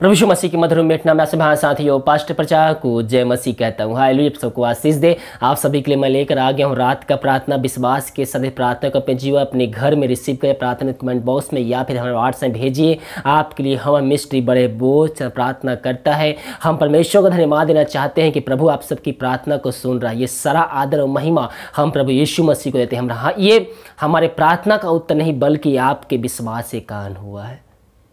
प्रभु मसीह की मधुर मेटना में सभी साथियों पास्ट प्रचार को जय मसीह कहता हूँ हाई आप सबको आशीष दे आप सभी के लिए मैं लेकर आ गया हूँ रात का प्रार्थना विश्वास के सभी प्रार्थना को अपने जीवन अपने घर में रिसीव करें प्रार्थना कमेंट बॉक्स में या फिर हमारे व्हाट्सएप में भेजिए आपके लिए हम मिस्ट्री बड़े बोझ प्रार्थना करता है हम परमेश्वर को धन्यवाद देना चाहते हैं कि प्रभु आप सबकी प्रार्थना को सुन रहा है ये सारा आदर और महिमा हम प्रभु यीशु मसीह को देते हैं हम ये हमारे प्रार्थना का उत्तर नहीं बल्कि आपके विश्वास से कान हुआ है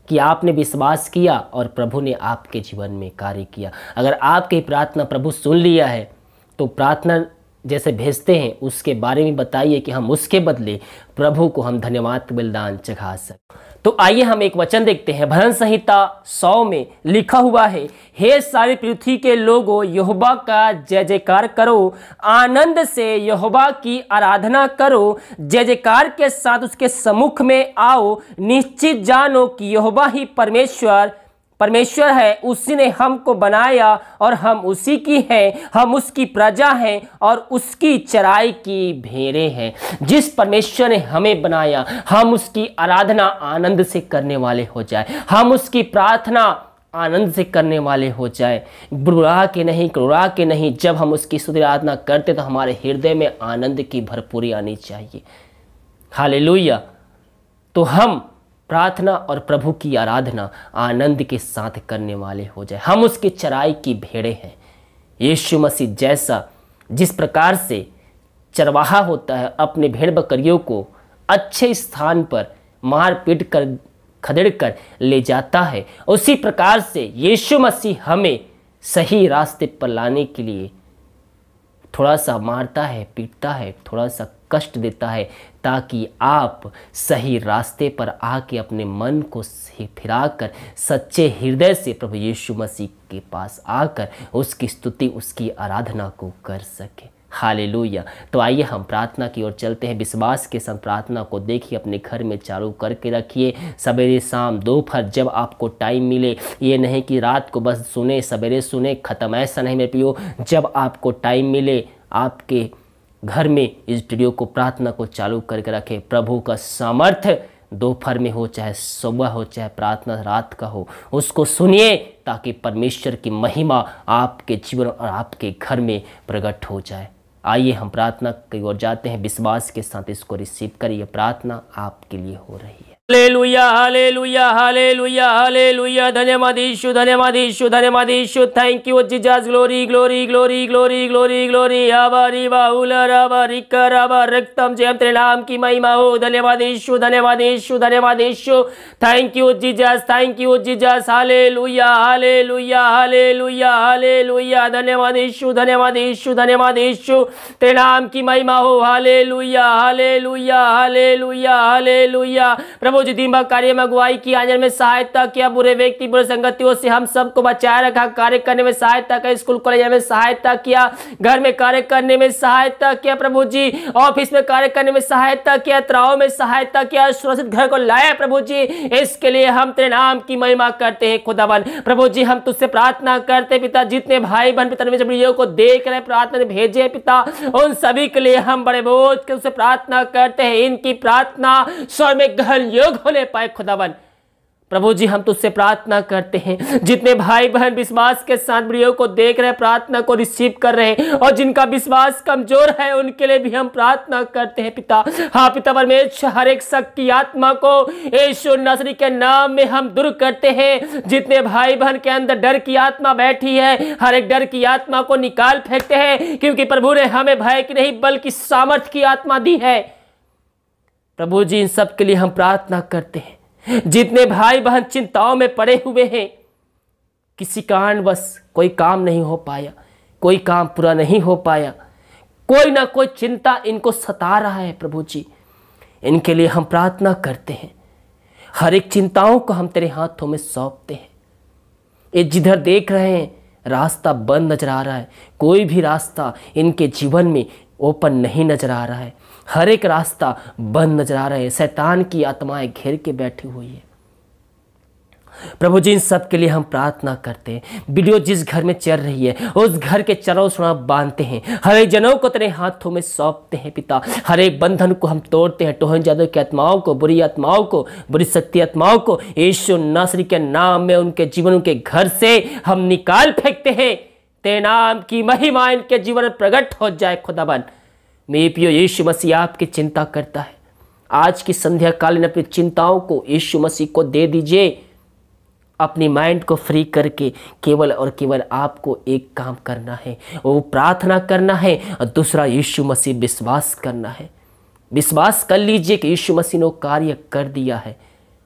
कि आपने विश्वास किया और प्रभु ने आपके जीवन में कार्य किया अगर आपकी प्रार्थना प्रभु सुन लिया है तो प्रार्थना जैसे भेजते हैं उसके बारे में बताइए कि हम उसके बदले प्रभु को हम धन्यवाद बलिदान चढ़ा सकें तो आइए हम एक वचन देखते हैं भजन संहिता सौ में लिखा हुआ है हे सारी पृथ्वी के लोगों यहोवा का जय जयकार करो आनंद से यहोवा की आराधना करो जय जयकार के साथ उसके सम्मुख में आओ निश्चित जानो कि यहोवा ही परमेश्वर परमेश्वर है उसी ने हमको बनाया और हम उसी की हैं हम उसकी प्रजा हैं और उसकी चराई की भेड़े हैं जिस परमेश्वर ने हमें बनाया हम उसकी आराधना आनंद से करने वाले हो जाए हम उसकी प्रार्थना आनंद से करने वाले हो जाए बुरा के नहीं क्रुरा के नहीं जब हम उसकी सुधर आराधना करते तो हमारे हृदय में आनंद की भरपूरी आनी चाहिए हाल तो हम प्रार्थना और प्रभु की आराधना आनंद के साथ करने वाले हो जाए हम उसके चराई की भेड़े हैं यीशु मसीह जैसा जिस प्रकार से चरवाहा होता है अपने भेड़ बकरियों को अच्छे स्थान पर मार पीट कर खदेड़ कर ले जाता है उसी प्रकार से यीशु मसीह हमें सही रास्ते पर लाने के लिए थोड़ा सा मारता है पीटता है थोड़ा सा कष्ट देता है ताकि आप सही रास्ते पर आके अपने मन को फिरा कर सच्चे हृदय से प्रभु यीशु मसीह के पास आकर उसकी स्तुति उसकी आराधना को कर सकें हाल तो आइए हम प्रार्थना की ओर चलते हैं विश्वास के साथ प्रार्थना को देखिए अपने घर में चालू करके रखिए सवेरे शाम दोपहर जब आपको टाइम मिले ये नहीं कि रात को बस सुने सवेरे सुने ख़त्म ऐसा नहीं मेरे पियो जब आपको टाइम मिले आपके घर में इस वीडियो को प्रार्थना को चालू करके रखें प्रभु का सामर्थ्य दोपहर में हो चाहे सुबह हो चाहे प्रार्थना रात का हो उसको सुनिए ताकि परमेश्वर की महिमा आपके जीवन और आपके घर में प्रकट हो जाए आइए हम प्रार्थना की ओर जाते हैं विश्वास के साथ इसको रिसीव करिए प्रार्थना आपके लिए हो रही है हालेलुया हालेलुया हालेलुया हालेलुया धन्यवाद ईशु धन्यवाद ईशु धन्यवाद ईशु thank you Jesus glory glory glory glory glory glory आवारी बाहुला आवारी कर आवार रक्तम जयम त्रिनाम की महिमा हो धन्यवाद ईशु धन्यवाद ईशु धन्यवाद ईशु thank you Jesus thank you Jesus हालेलुया हालेलुया हालेलुया हालेलुया धन्यवाद ईशु धन्यवाद ईशु धन्यवाद ईशु नाम की महिमा हो हालेलुया हालेलुया हालेलुया हालेलुया प्रभु वो जिदिम्बा कार्य में अगुवाई की आंजन में सहायता किया बुरे व्यक्ति बुरे संगतियों से हम सबको बचाए रखा कार्य करने में सहायता किया स्कूल कॉलेज में सहायता किया घर में कार्य करने में सहायता किया प्रभु जी ऑफिस में कार्य करने में सहायता किया त्राव में सहायता किया सुरक्षित घर को लाया प्रभु जी इसके लिए हम तेरे नाम की महिमा करते हैं खुदावन प्रभु जी हम तुझसे प्रार्थना करते पिता जितने भाई बहन पिता वीडियो को देख रहे प्रार्थना भेजे पिता उन सभी के लिए हम बड़े बोझ के उससे प्रार्थना करते हैं इनकी प्रार्थना स्वर्ग में गहन लोग होने पाए खुदावन प्रभु जी हम तुझसे प्रार्थना करते हैं जितने भाई बहन विश्वास के साथ वीडियो को देख रहे प्रार्थना को रिसीव कर रहे हैं और जिनका विश्वास कमजोर है उनके लिए भी हम प्रार्थना करते हैं पिता हाँ पिता परमेश्वर हर एक शक्ति आत्मा को यीशु नसरी के नाम में हम दूर करते हैं जितने भाई बहन के अंदर डर की आत्मा बैठी है हर एक डर की आत्मा को निकाल फेंकते हैं क्योंकि प्रभु ने हमें भय की नहीं बल्कि सामर्थ्य की आत्मा दी है प्रभु जी इन सब के लिए हम प्रार्थना करते हैं जितने भाई बहन चिंताओं में पड़े हुए हैं किसी कारणवश कोई काम नहीं हो पाया कोई काम पूरा नहीं हो पाया कोई ना कोई चिंता इनको सता रहा है प्रभु जी इनके लिए हम प्रार्थना करते हैं हर एक चिंताओं को हम तेरे हाथों में सौंपते हैं ये जिधर देख रहे हैं रास्ता बंद नजर आ रहा है कोई भी रास्ता इनके जीवन में ओपन नहीं नजर आ रहा है हर एक रास्ता बंद नजर आ रहे हैं शैतान की आत्माएं घेर के बैठी हुई है प्रभु जी इन सब के लिए हम प्रार्थना करते हैं वीडियो जिस घर में चल रही है उस घर के चरों सुना बांधते हैं हरे जनों को तेरे हाथों में सौंपते हैं पिता हरे बंधन को हम तोड़ते हैं टोहन जादव की आत्माओं को बुरी आत्माओं को बुरी शक्ति आत्माओं को यीशु नासरी के नाम में उनके जीवन के घर से हम निकाल फेंकते हैं तेरे नाम की महिमा इनके जीवन प्रकट हो जाए खुदाबंद मेरे प्रिय यीशु मसीह आपकी चिंता करता है आज की संध्याकालीन अपनी चिंताओं को यीशु मसीह को दे दीजिए अपनी माइंड को फ्री करके केवल और केवल आपको एक काम करना है वो प्रार्थना करना है और दूसरा यीशु मसीह विश्वास करना है विश्वास कर लीजिए कि यीशु मसीह ने कार्य कर दिया है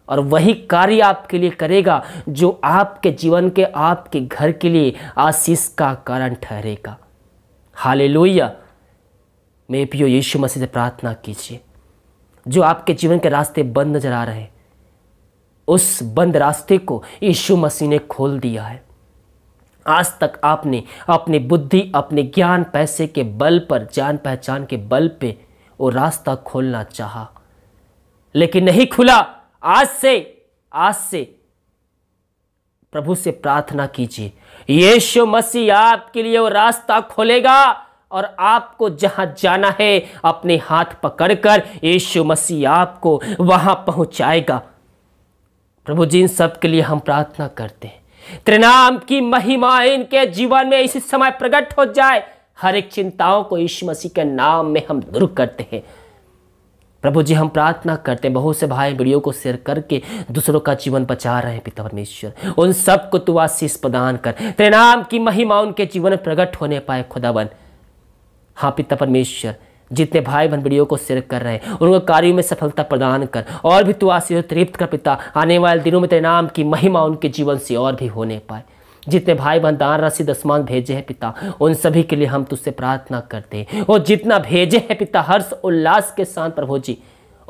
और वही कार्य आपके लिए करेगा जो आपके जीवन के आपके घर के लिए आशीष का कारण ठहरेगा हाले लोहिया मेरे पियो यीशु मसीह से प्रार्थना कीजिए जो आपके जीवन के रास्ते बंद नजर आ रहे हैं उस बंद रास्ते को यीशु मसीह ने खोल दिया है आज तक आपने अपनी बुद्धि अपने ज्ञान पैसे के बल पर जान पहचान के बल पे वो रास्ता खोलना चाहा लेकिन नहीं खुला आज से आज से प्रभु से प्रार्थना कीजिए यीशु मसीह आपके लिए वो रास्ता खोलेगा और आपको जहां जाना है अपने हाथ पकड़कर यीशु मसीह आपको वहां पहुंचाएगा प्रभु जी इन सब के लिए हम प्रार्थना करते हैं त्रिनाम की महिमा इनके जीवन में इसी समय प्रकट हो जाए हर एक चिंताओं को यीशु मसीह के नाम में हम दूर करते हैं प्रभु जी हम प्रार्थना करते हैं बहुत से भाई वीडियो को शेयर करके दूसरों का जीवन बचा रहे हैं पिता परमेश्वर उन सबको तुआ आशीष प्रदान कर तेरे नाम की महिमा उनके जीवन में प्रकट होने पाए खुदावन हाँ पिता परमेश्वर जितने भाई बहन वीडियो को शेयर कर रहे हैं उनको कार्यों में सफलता प्रदान कर और भी तू आशीर्वाद तृप्त कर पिता आने वाले दिनों में तेरे नाम की महिमा उनके जीवन से और भी होने पाए जितने भाई बहन दान राशि दसमान भेजे हैं पिता उन सभी के लिए हम तुझसे प्रार्थना करते हैं और जितना भेजे हैं पिता हर्ष उल्लास के साथ प्रभु जी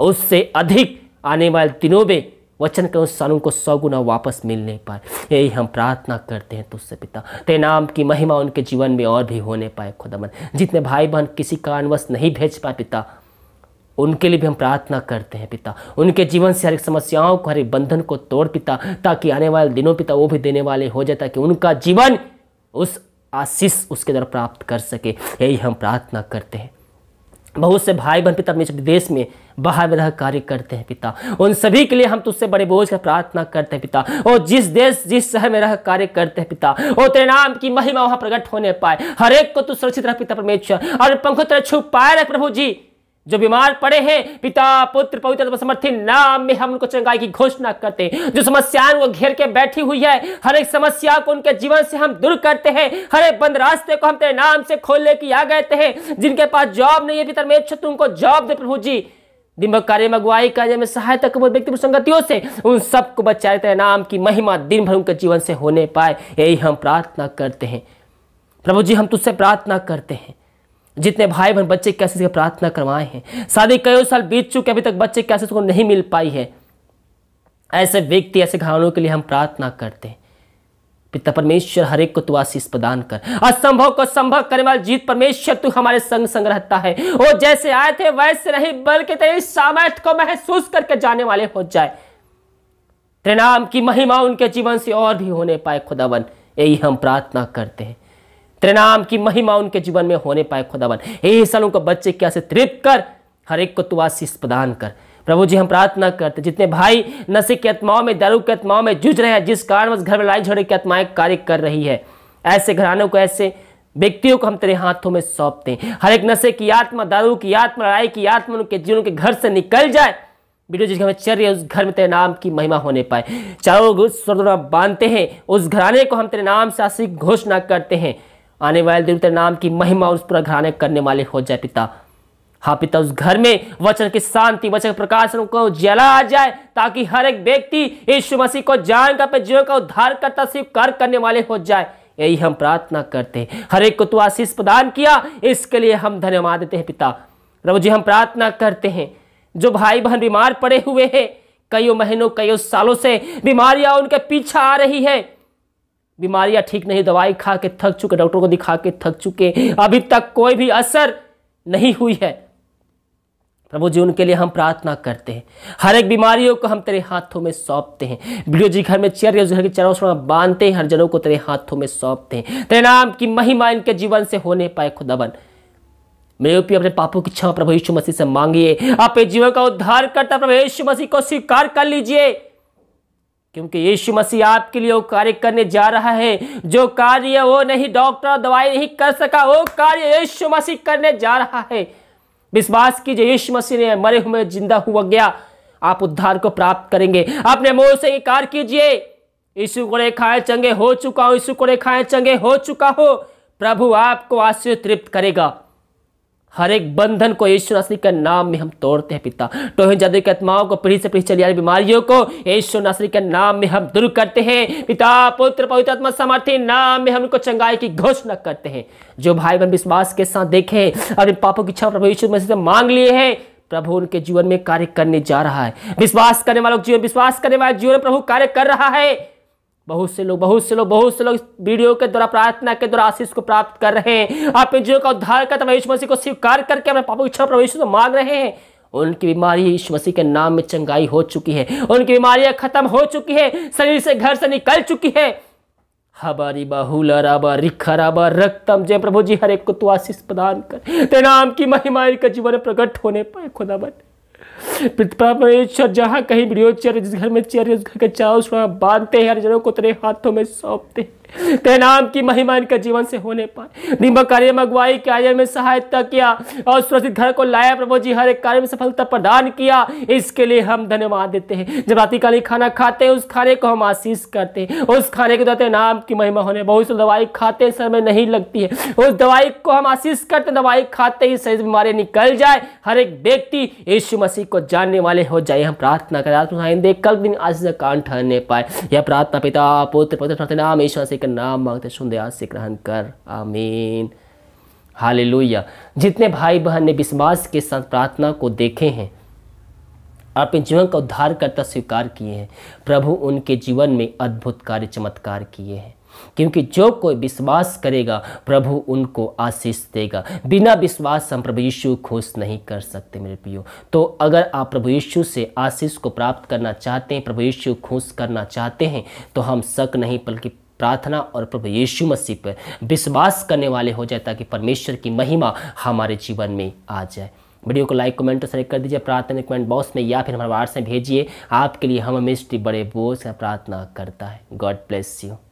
उससे अधिक आने वाले दिनों में वचन के अनुसार उनको सौ गुना वापस मिलने पाए यही हम प्रार्थना करते हैं तुझसे पिता तेरे नाम की महिमा उनके जीवन में और भी होने पाए खुदामन जितने भाई बहन किसी कारणवश नहीं भेज पाए पिता उनके लिए भी हम प्रार्थना करते हैं पिता उनके जीवन से हर एक समस्याओं को हर एक बंधन को तोड़ पिता ताकि आने वाले दिनों पिता वो भी देने वाले हो जाए ताकि उनका जीवन उस आशीष उसके द्वारा प्राप्त कर सके यही हम प्रार्थना करते हैं बहुत से भाई बहन पिता अपने देश में बाहर में कार्य करते हैं पिता उन सभी के लिए हम तुझसे बड़े बोझ का प्रार्थना करते हैं पिता और जिस देश जिस शहर में रह कार्य करते हैं पिता और तेरे नाम की महिमा वहां प्रकट होने पाए हर एक को तू सुरक्षित रख पिता परमेश्वर और पंखों तेरा छुप पाए रख प्रभु जी जो बीमार पड़े हैं पिता पुत्र पवित्र समर्थित नाम में हम उनको चंगाई की घोषणा करते हैं जो समस्याएं वो घेर के बैठी हुई है हर एक समस्या को उनके जीवन से हम दूर करते हैं हर एक बंद रास्ते को हम तेरे नाम से खोलने की आ गए थे जिनके पास जॉब नहीं है पिता में इच्छा उनको जॉब दे प्रभु जी दिमक कार्य में अगुवाई कार्य में सहायता कबूल व्यक्ति संगतियों से उन सबको बचाए तेरे नाम की महिमा दिन भर उनके जीवन से होने पाए यही हम प्रार्थना करते हैं प्रभु जी हम तुझसे प्रार्थना करते हैं जितने भाई बहन बच्चे कैसे से प्रार्थना करवाए हैं शादी कई साल बीत चुके अभी तक बच्चे कैसे को नहीं मिल पाई है ऐसे व्यक्ति ऐसे घरानों के लिए हम प्रार्थना करते हैं पिता परमेश्वर हर एक को तू आशीष प्रदान कर असंभव को संभव करने वाला जीत परमेश्वर तू हमारे संग संग रहता है वो जैसे आए थे वैसे नहीं बल्कि तेरे सामर्थ्य को महसूस करके जाने वाले हो जाए त्रिनाम की महिमा उनके जीवन से और भी होने पाए खुदावन यही हम प्रार्थना करते हैं त्रिनाम की महिमा उनके जीवन में होने पाए खुदावन यही साल उनको बच्चे क्या से तृप्त कर हर एक को तू प्रदान कर प्रभु जी हम प्रार्थना करते जितने भाई नशे की आत्माओं में दारू की आत्माओं में जूझ रहे हैं जिस बस घर में लाई झड़े की आत्माएं कार्य कर रही है ऐसे घरानों को ऐसे व्यक्तियों को हम तेरे हाथों में सौंपते हैं हर एक नशे की आत्मा दारू की आत्मा लड़ाई की आत्मा उनके जीवन के घर से निकल जाए वीडियो जिस हमें में रही है उस घर में तेरे नाम की महिमा होने पाए चारों स्वर्ग बांधते हैं उस घराने को हम तेरे नाम से आशीष घोषणा करते हैं आने वाले दिन तेरे नाम की महिमा उस पर घराने करने वाले हो जाए पिता हाँ पिता उस घर में वचन की शांति वचन प्रकाश को जला आ जाए ताकि हर एक व्यक्ति यीशु मसीह को जानकर अपने जीवन का उद्धार करता कर करने वाले हो जाए यही हम प्रार्थना करते हैं हर एक को तू आशीष प्रदान किया इसके लिए हम धन्यवाद देते हैं पिता प्रभु जी हम प्रार्थना करते हैं जो भाई बहन बीमार पड़े हुए हैं कईयों महीनों कईयों सालों से बीमारियां उनके पीछे आ रही है बीमारियां ठीक नहीं दवाई खा के थक चुके डॉक्टर को दिखा के थक चुके अभी तक कोई भी असर नहीं हुई है प्रभु जी उनके लिए हम प्रार्थना करते हैं हर एक बीमारियों को हम तेरे हाथों में सौंपते हैं वीडियो जी घर में चेयर घर के चरों से बांधते हैं हर जनों को तेरे हाथों में सौंपते हैं तेरे नाम की महिमा इनके जीवन से होने पाए खुदाबन मेरे ऊपर अपने पापों की क्षमा प्रभु यीशु मसीह से मांगिए आप जीवन का उद्धार करता प्रभु यीशु मसीह को स्वीकार कर लीजिए क्योंकि यीशु मसीह आपके लिए वो कार्य करने जा रहा है जो कार्य वो नहीं डॉक्टर दवाई नहीं कर सका वो कार्य यीशु मसीह करने जा रहा है विश्वास कीजिए यीशु मसीह ने मरे हुए जिंदा हुआ गया आप उद्धार को प्राप्त करेंगे अपने मुंह से कार्य कीजिए यीशु को खाए चंगे हो चुका हो यीशु को खाए चंगे हो चुका हो प्रभु आपको आश्चर्य तृप्त करेगा हर एक बंधन को यीशु नासरी के नाम में हम तोड़ते हैं पिता टोहन जादू की आत्माओं को पीढ़ी से पीढ़ी चली आ रही बीमारियों को यीशु नासरी के नाम में हम दूर करते हैं पिता पुत्र पवित्र आत्मा सामर्थ्य नाम में हम उनको चंगाई की घोषणा करते हैं जो भाई बहन विश्वास के साथ देखे इन पापों की इच्छा प्रभु यीशु मसीह मांग लिए हैं प्रभु उनके जीवन में कार्य करने जा रहा है विश्वास करने वालों जीवन विश्वास करने वाले जीवन प्रभु कार्य कर रहा है बहुत से लोग बहुत से लोग बहुत से लोग वीडियो के द्वारा प्रार्थना के द्वारा आशीष को प्राप्त कर रहे हैं आप जीवन का उद्धार कर मैं मसीह को स्वीकार करके अपने पापों की क्षमा प्रवेश मांग रहे हैं उनकी बीमारी यीशु मसीह के नाम में चंगाई हो चुकी है उनकी बीमारियां खत्म हो चुकी है शरीर से घर से निकल चुकी है हबारी बाहुला राबा रिखा राबा रक्तम जय प्रभु जी हर एक को तू आशीष प्रदान कर तेरे नाम की महिमा का जीवन प्रकट होने पाए खुदा बने जहाँ कहीं वीडियो चेयर जिस घर में चेयर उस घर का चारों बांधते हैं हरिजनों को तेरे हाथों में सौंपते हैं नाम की महिमा इनके जीवन से होने पाए निम्ब कार्य में अगुवाई कार्य में सहायता किया और सुरक्षित घर को लाया प्रभु जी हर एक कार्य में सफलता प्रदान किया इसके लिए हम धन्यवाद देते हैं जब रातिकालीन खाना खाते हैं उस खाने को हम आशीष करते हैं उस खाने के द्वारा नाम की महिमा होने बहुत सी दवाई खाते हैं सर में नहीं लगती है उस दवाई को हम आशीष करते दवाई खाते ही सही बीमारी निकल जाए हर एक व्यक्ति यीशु मसीह को जानने वाले हो जाए हम प्रार्थना करें कल दिन आशीष कान ठहरने पाए यह प्रार्थना पिता पुत्र पुत्र नाम ईश्वर से के नाम मांगते सुन दयाल से ग्रहण कर आमीन हालेलुया जितने भाई बहन ने विश्वास के साथ प्रार्थना को देखे हैं अपने जीवन का उद्धार करता स्वीकार किए हैं प्रभु उनके जीवन में अद्भुत कार्य चमत्कार किए हैं क्योंकि जो कोई विश्वास करेगा प्रभु उनको आशीष देगा बिना विश्वास हम प्रभु यीशु खुश नहीं कर सकते मेरे प्रियो तो अगर आप प्रभु यीशु से आशीष को प्राप्त करना चाहते हैं प्रभु यीशु खुश करना चाहते हैं तो हम शक नहीं बल्कि प्रार्थना और प्रभु यीशु मसीह पर विश्वास करने वाले हो जाए ताकि परमेश्वर की महिमा हमारे जीवन में आ जाए वीडियो को लाइक कमेंट और शेयर कर दीजिए प्रार्थना कमेंट बॉक्स में या फिर हमारे व्हाट्सएप भेजिए आपके लिए हम मिस्ट्री बड़े बोझ का प्रार्थना करता है गॉड ब्लेस यू